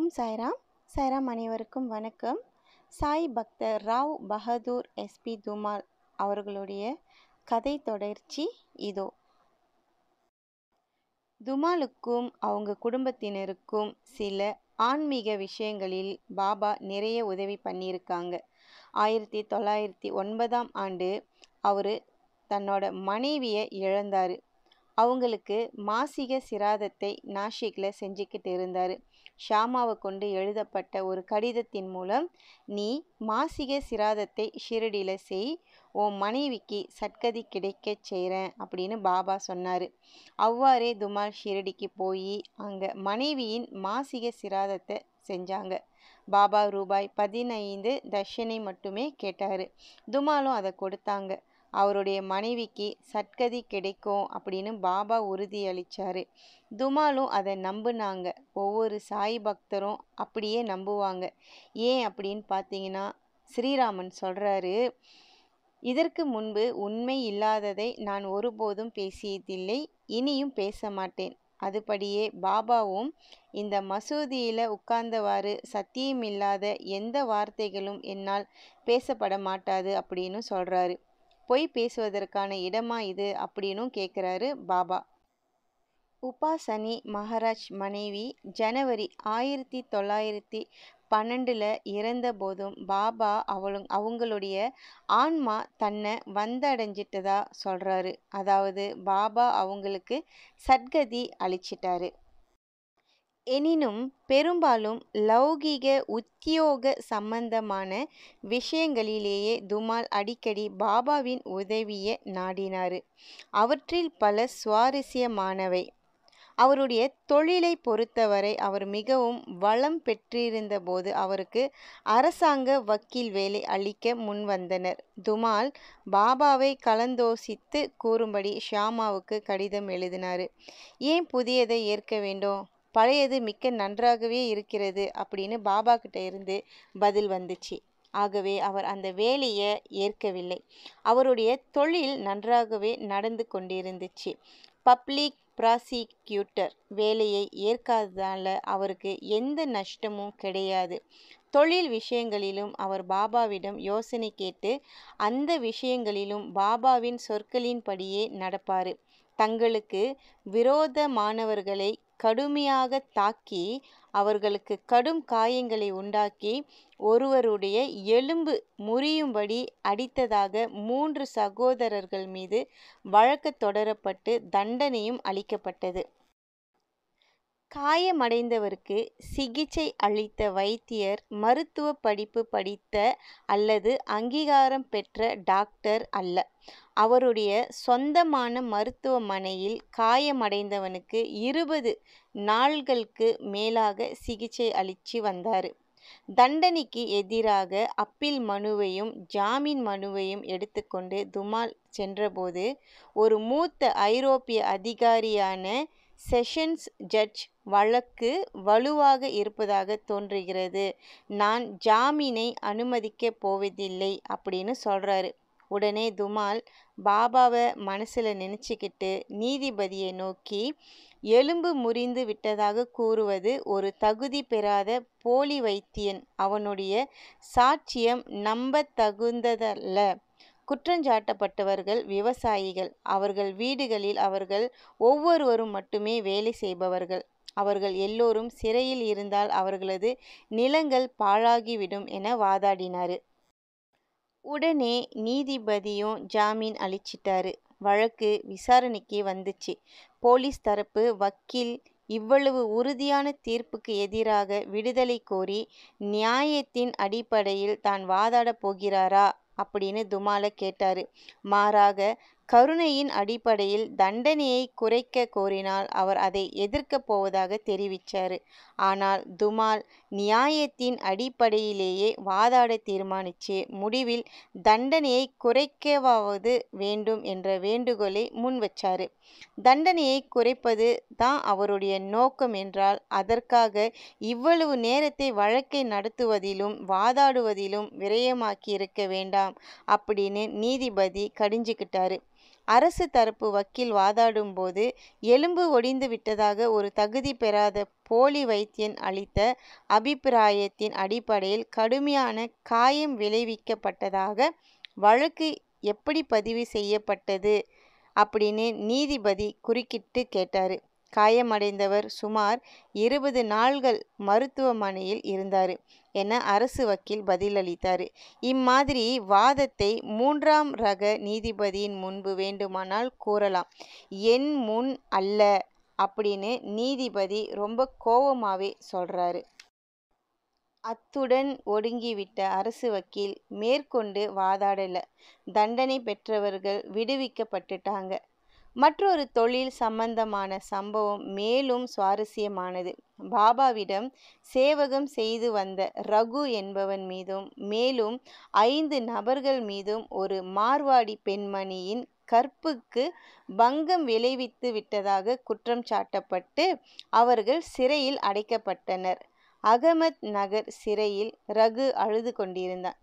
ஓம் சாய்ராம் சாய்ராம் அனைவருக்கும் வணக்கம் சாய் பக்தர் ராவ் பகதூர் எஸ்பி துமால் அவர்களுடைய கதை தொடர்ச்சி இதோ துமாலுக்கும் அவங்க குடும்பத்தினருக்கும் சில ஆன்மீக விஷயங்களில் பாபா நிறைய உதவி பண்ணியிருக்காங்க ஆயிரத்தி தொள்ளாயிரத்தி ஒன்பதாம் ஆண்டு அவர் தன்னோட மனைவியை இழந்தார் அவங்களுக்கு மாசிக சிராதத்தை நாஷிக்கில் செஞ்சுக்கிட்டு இருந்தார் ஷாமாவை கொண்டு எழுதப்பட்ட ஒரு கடிதத்தின் மூலம் நீ மாசிக சிராதத்தை ஷிரடியில் செய் உன் மனைவிக்கு சட்கதி கிடைக்க செய்கிறேன் அப்படின்னு பாபா சொன்னார் அவ்வாறே துமால் ஷிரடிக்கு போய் அங்கே மனைவியின் மாசிக சிராதத்தை செஞ்சாங்க பாபா ரூபாய் பதினைந்து தர்ஷனை மட்டுமே கேட்டார் துமாலும் அதை கொடுத்தாங்க அவருடைய மனைவிக்கு சட்கதி கிடைக்கும் அப்படின்னு பாபா உறுதியளித்தார் துமாலும் அதை நம்பினாங்க ஒவ்வொரு சாய் பக்தரும் அப்படியே நம்புவாங்க ஏன் அப்படின்னு பார்த்தீங்கன்னா ஸ்ரீராமன் சொல்கிறாரு இதற்கு முன்பு உண்மை இல்லாததை நான் ஒருபோதும் பேசியதில்லை இனியும் பேச மாட்டேன் அதுபடியே பாபாவும் இந்த மசூதியில் உட்கார்ந்தவாறு சத்தியமில்லாத எந்த வார்த்தைகளும் என்னால் பேசப்பட மாட்டாது அப்படின்னு சொல்கிறாரு பொய் பேசுவதற்கான இடமா இது அப்படின்னும் கேட்குறாரு பாபா உபாசனி மகாராஜ் மனைவி ஜனவரி ஆயிரத்தி தொள்ளாயிரத்தி பன்னெண்டில் இறந்தபோதும் பாபா அவளு அவங்களுடைய ஆன்மா தன்னை வந்தடைஞ்சிட்டதா சொல்கிறாரு அதாவது பாபா அவங்களுக்கு சட்கதி அழிச்சிட்டாரு எனினும் பெரும்பாலும் லௌகிக உத்தியோக சம்பந்தமான விஷயங்களிலேயே துமால் அடிக்கடி பாபாவின் உதவியை நாடினார் அவற்றில் பல சுவாரஸ்யமானவை அவருடைய தொழிலை பொறுத்தவரை அவர் மிகவும் வளம் பெற்றிருந்த போது அவருக்கு அரசாங்க வக்கீல் வேலை அளிக்க முன்வந்தனர் துமால் பாபாவை கலந்தோசித்து கூறும்படி ஷியாமாவுக்கு கடிதம் எழுதினார் ஏன் புதியதை ஏற்க வேண்டும் பழையது மிக்க நன்றாகவே இருக்கிறது அப்படின்னு பாபா கிட்ட இருந்து பதில் வந்துச்சு ஆகவே அவர் அந்த வேலையை ஏற்கவில்லை அவருடைய தொழில் நன்றாகவே நடந்து கொண்டிருந்துச்சு பப்ளிக் ப்ராசிக்யூட்டர் வேலையை ஏற்காததால் அவருக்கு எந்த நஷ்டமும் கிடையாது தொழில் விஷயங்களிலும் அவர் பாபாவிடம் யோசனை கேட்டு அந்த விஷயங்களிலும் பாபாவின் சொற்களின்படியே நடப்பார் தங்களுக்கு விரோதமானவர்களை கடுமையாக தாக்கி அவர்களுக்கு கடும் காயங்களை உண்டாக்கி ஒருவருடைய எலும்பு முறியும்படி அடித்ததாக மூன்று சகோதரர்கள் மீது வழக்கு தொடரப்பட்டு தண்டனையும் அளிக்கப்பட்டது காயமடைந்தவருக்கு சிகிச்சை அளித்த வைத்தியர் மருத்துவ படிப்பு படித்த அல்லது அங்கீகாரம் பெற்ற டாக்டர் அல்ல அவருடைய சொந்தமான மருத்துவமனையில் காயமடைந்தவனுக்கு இருபது நாள்களுக்கு மேலாக சிகிச்சை அளித்து வந்தார் தண்டனைக்கு எதிராக அப்பீல் மனுவையும் ஜாமீன் மனுவையும் எடுத்துக்கொண்டு துமால் சென்றபோது ஒரு மூத்த ஐரோப்பிய அதிகாரியான செஷன்ஸ் ஜட்ஜ் வழக்கு வலுவாக இருப்பதாக தோன்றுகிறது நான் ஜாமீனை அனுமதிக்க போவதில்லை அப்படின்னு சொல்கிறாரு உடனே துமால் பாபாவை மனசில் நினச்சிக்கிட்டு நீதிபதியை நோக்கி எலும்பு முறிந்து விட்டதாக கூறுவது ஒரு தகுதி பெறாத போலி வைத்தியன் அவனுடைய சாட்சியம் நம்ப தகுந்ததல்ல குற்றஞ்சாட்டப்பட்டவர்கள் விவசாயிகள் அவர்கள் வீடுகளில் அவர்கள் ஒவ்வொருவரும் மட்டுமே வேலை செய்பவர்கள் அவர்கள் எல்லோரும் சிறையில் இருந்தால் அவர்களது நிலங்கள் பாழாகிவிடும் என வாதாடினார் உடனே நீதிபதியும் ஜாமீன் அளிச்சிட்டாரு வழக்கு விசாரணைக்கு வந்துச்சு போலீஸ் தரப்பு வக்கீல் இவ்வளவு உறுதியான தீர்ப்புக்கு எதிராக விடுதலை கோரி நியாயத்தின் அடிப்படையில் தான் வாதாடப் போகிறாரா அப்படின்னு துமால கேட்டார் மாறாக கருணையின் அடிப்படையில் தண்டனையை குறைக்க கோரினால் அவர் அதை எதிர்க்கப் போவதாக தெரிவித்தார் ஆனால் துமால் நியாயத்தின் அடிப்படையிலேயே வாதாட தீர்மானிச்சு முடிவில் தண்டனையை குறைக்கவாவது வேண்டும் என்ற வேண்டுகோளை முன்வச்சார் தண்டனையை குறைப்பது தான் அவருடைய நோக்கம் என்றால் அதற்காக இவ்வளவு நேரத்தை வழக்கை நடத்துவதிலும் வாதாடுவதிலும் விரயமாக்கி இருக்க வேண்டாம் அப்படின்னு நீதிபதி கடிஞ்சுக்கிட்டாரு அரசு தரப்பு வக்கீல் வாதாடும்போது எலும்பு ஒடிந்து விட்டதாக ஒரு தகுதி பெறாத போலி வைத்தியன் அளித்த அபிப்பிராயத்தின் அடிப்படையில் கடுமையான காயம் விளைவிக்கப்பட்டதாக வழக்கு எப்படி பதிவு செய்யப்பட்டது அப்படின்னு நீதிபதி குறுக்கிட்டு கேட்டார் காயமடைந்தவர் சுமார் இருபது நாள்கள் மருத்துவமனையில் இருந்தார் என அரசு வக்கீல் பதிலளித்தார் இம்மாதிரி வாதத்தை மூன்றாம் ரக நீதிபதியின் முன்பு வேண்டுமானால் கூறலாம் என் முன் அல்ல அப்படின்னு நீதிபதி ரொம்ப கோபமாகவே சொல்கிறாரு அத்துடன் ஒடுங்கிவிட்ட அரசு வக்கீல் மேற்கொண்டு வாதாடலை தண்டனை பெற்றவர்கள் விடுவிக்கப்பட்டுட்டாங்க மற்றொரு தொழில் சம்பந்தமான சம்பவம் மேலும் சுவாரஸ்யமானது பாபாவிடம் சேவகம் செய்து வந்த ரகு என்பவன் மீதும் மேலும் ஐந்து நபர்கள் மீதும் ஒரு மார்வாடி பெண்மணியின் கற்புக்கு பங்கம் விளைவித்து விட்டதாக குற்றம் சாட்டப்பட்டு அவர்கள் சிறையில் அடைக்கப்பட்டனர் அகமத் நகர் சிறையில் ரகு அழுது கொண்டிருந்தான்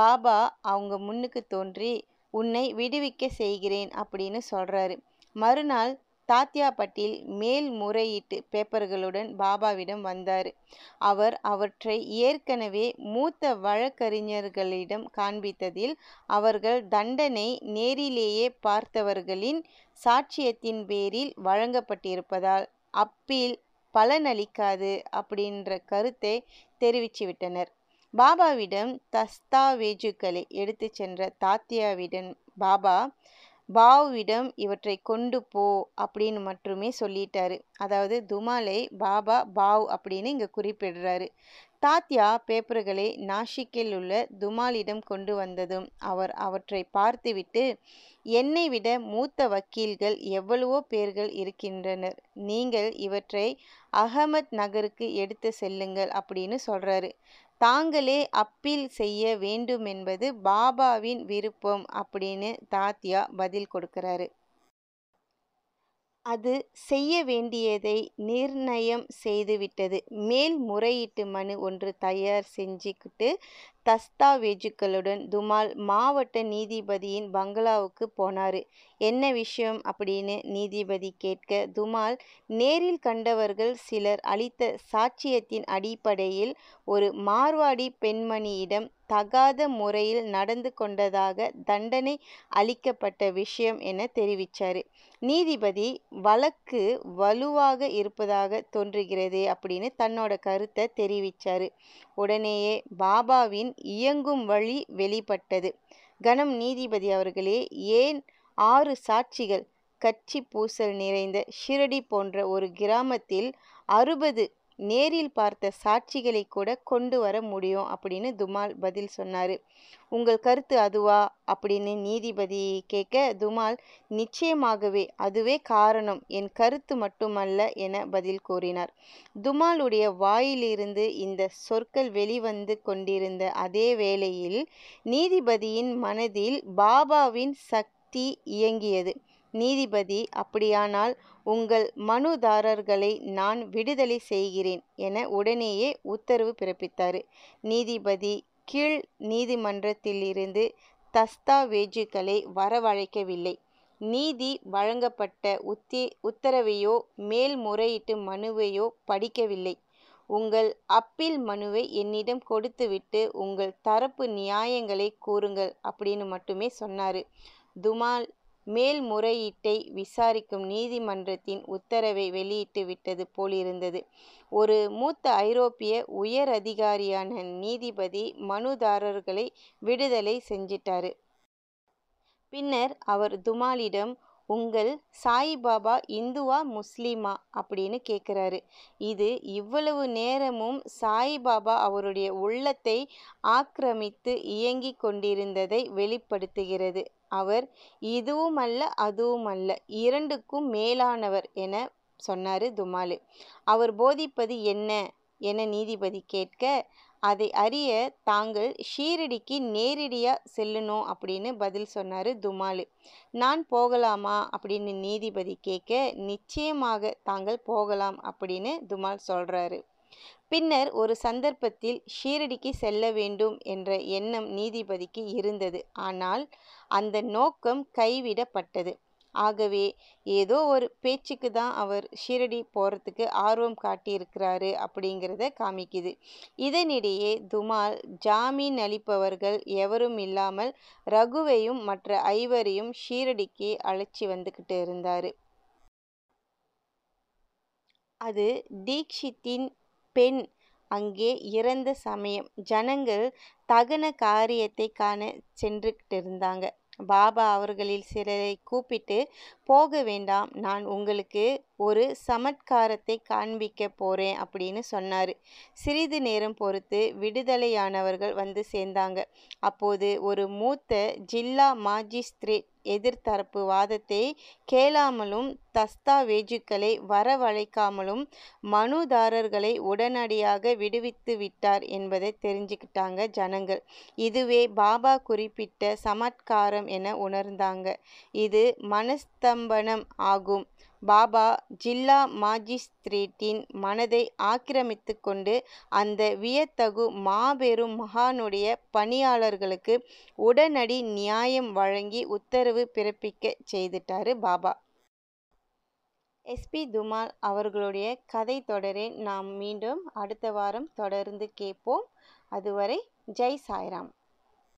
பாபா அவங்க முன்னுக்கு தோன்றி உன்னை விடுவிக்க செய்கிறேன் அப்படின்னு சொல்கிறாரு மறுநாள் தாத்தியாபட்டில் மேல் முறையீட்டு பேப்பர்களுடன் பாபாவிடம் வந்தார் அவர் அவற்றை ஏற்கனவே மூத்த வழக்கறிஞர்களிடம் காண்பித்ததில் அவர்கள் தண்டனை நேரிலேயே பார்த்தவர்களின் சாட்சியத்தின் பேரில் வழங்கப்பட்டிருப்பதால் அப்பீல் பலனளிக்காது அப்படின்ற கருத்தை தெரிவித்துவிட்டனர் பாபாவிடம் தஸ்தாவேஜுக்களை எடுத்து சென்ற தாத்தியாவிடம் பாபா பாவுவிடம் இவற்றை கொண்டு போ அப்படின்னு மட்டுமே சொல்லிட்டாரு அதாவது துமாலை பாபா பாவ் அப்படின்னு இங்கே குறிப்பிடுறாரு தாத்யா பேப்பர்களை நாஷிக்கில் உள்ள துமாலிடம் கொண்டு வந்ததும் அவர் அவற்றை பார்த்துவிட்டு என்னை விட மூத்த வக்கீல்கள் எவ்வளவோ பேர்கள் இருக்கின்றனர் நீங்கள் இவற்றை அகமத் நகருக்கு எடுத்து செல்லுங்கள் அப்படின்னு சொல்கிறாரு தாங்களே அப்பீல் செய்ய வேண்டுமென்பது பாபாவின் விருப்பம் அப்படின்னு தாத்தியா பதில் கொடுக்கிறாரு அது செய்ய வேண்டியதை நிர்ணயம் செய்துவிட்டது மேல் முறையீட்டு மனு ஒன்று தயார் செஞ்சுக்கிட்டு தஸ்தாவேஜுக்களுடன் துமால் மாவட்ட நீதிபதியின் பங்களாவுக்கு போனார் என்ன விஷயம் அப்படின்னு நீதிபதி கேட்க துமால் நேரில் கண்டவர்கள் சிலர் அளித்த சாட்சியத்தின் அடிப்படையில் ஒரு மார்வாடி பெண்மணியிடம் தகாத முறையில் நடந்து கொண்டதாக தண்டனை அளிக்கப்பட்ட விஷயம் என தெரிவித்தார் நீதிபதி வழக்கு வலுவாக இருப்பதாக தோன்றுகிறது அப்படின்னு தன்னோட கருத்தை தெரிவித்தார் உடனேயே பாபாவின் இயங்கும் வழி வெளிப்பட்டது கணம் நீதிபதி அவர்களே ஏன் ஆறு சாட்சிகள் கட்சி பூசல் நிறைந்த ஷிரடி போன்ற ஒரு கிராமத்தில் அறுபது நேரில் பார்த்த சாட்சிகளை கூட கொண்டு வர முடியும் அப்படின்னு துமால் பதில் சொன்னார் உங்கள் கருத்து அதுவா அப்படின்னு நீதிபதி கேட்க துமால் நிச்சயமாகவே அதுவே காரணம் என் கருத்து மட்டுமல்ல என பதில் கூறினார் துமாலுடைய வாயிலிருந்து இந்த சொற்கள் வெளிவந்து கொண்டிருந்த அதே வேளையில் நீதிபதியின் மனதில் பாபாவின் சக்தி இயங்கியது நீதிபதி அப்படியானால் உங்கள் மனுதாரர்களை நான் விடுதலை செய்கிறேன் என உடனேயே உத்தரவு பிறப்பித்தார் நீதிபதி கீழ் நீதிமன்றத்திலிருந்து தஸ்தாவேஜுகளை வரவழைக்கவில்லை நீதி வழங்கப்பட்ட உத்தி உத்தரவையோ மேல்முறையீட்டு மனுவையோ படிக்கவில்லை உங்கள் அப்பீல் மனுவை என்னிடம் கொடுத்துவிட்டு உங்கள் தரப்பு நியாயங்களை கூறுங்கள் அப்படின்னு மட்டுமே சொன்னார் துமால் மேல்முறையீட்டை விசாரிக்கும் நீதிமன்றத்தின் உத்தரவை வெளியிட்டு விட்டது போலிருந்தது. ஒரு மூத்த ஐரோப்பிய உயர் அதிகாரியான நீதிபதி மனுதாரர்களை விடுதலை செஞ்சிட்டாரு. பின்னர் அவர் துமாலிடம் உங்கள் சாய்பாபா இந்துவா முஸ்லீமா அப்படின்னு கேட்குறாரு இது இவ்வளவு நேரமும் சாய்பாபா அவருடைய உள்ளத்தை ஆக்கிரமித்து இயங்கி கொண்டிருந்ததை வெளிப்படுத்துகிறது அவர் இதுவும் அல்ல அதுவும் அல்ல இரண்டுக்கும் மேலானவர் என சொன்னார் துமாலு அவர் போதிப்பது என்ன என நீதிபதி கேட்க அதை அறிய தாங்கள் ஷீரடிக்கு நேரடியாக செல்லணும் அப்படின்னு பதில் சொன்னார் துமாலு நான் போகலாமா அப்படின்னு நீதிபதி கேட்க நிச்சயமாக தாங்கள் போகலாம் அப்படின்னு துமால் சொல்கிறாரு பின்னர் ஒரு சந்தர்ப்பத்தில் ஷீரடிக்கு செல்ல வேண்டும் என்ற எண்ணம் நீதிபதிக்கு இருந்தது ஆனால் அந்த நோக்கம் கைவிடப்பட்டது ஆகவே ஏதோ ஒரு பேச்சுக்கு தான் அவர் ஷீரடி போகிறதுக்கு ஆர்வம் காட்டியிருக்கிறாரு அப்படிங்கிறத காமிக்குது இதனிடையே துமால் ஜாமீன் அளிப்பவர்கள் எவரும் இல்லாமல் ரகுவையும் மற்ற ஐவரையும் ஷீரடிக்கு அழைச்சி வந்துக்கிட்டு இருந்தார் அது தீக்ஷித்தின் பெண் அங்கே இறந்த சமயம் ஜனங்கள் தகன காரியத்தை காண சென்றுக்கிட்டு இருந்தாங்க பாபா அவர்களில் சிலரை கூப்பிட்டு போக வேண்டாம் நான் உங்களுக்கு ஒரு சமத்காரத்தை காண்பிக்க போகிறேன் அப்படின்னு சொன்னார் சிறிது நேரம் பொறுத்து விடுதலையானவர்கள் வந்து சேர்ந்தாங்க அப்போது ஒரு மூத்த ஜில்லா மாஜிஸ்திரேட் எதிர்த்தரப்பு வாதத்தை கேளாமலும் தஸ்தாவேஜுக்களை வரவழைக்காமலும் மனுதாரர்களை உடனடியாக விடுவித்து விட்டார் என்பதை தெரிஞ்சுக்கிட்டாங்க ஜனங்கள் இதுவே பாபா குறிப்பிட்ட சமத்காரம் என உணர்ந்தாங்க இது மனஸ்தம்பனம் ஆகும் பாபா ஜில்லா மாஜிஸ்திரேட்டின் மனதை ஆக்கிரமித்து கொண்டு அந்த வியத்தகு மாபெரும் மகானுடைய பணியாளர்களுக்கு உடனடி நியாயம் வழங்கி உத்தரவு பிறப்பிக்க செய்துட்டாரு பாபா எஸ்பி துமால் அவர்களுடைய கதை தொடரை நாம் மீண்டும் அடுத்த வாரம் தொடர்ந்து கேட்போம் அதுவரை ஜெய் சாய்ராம்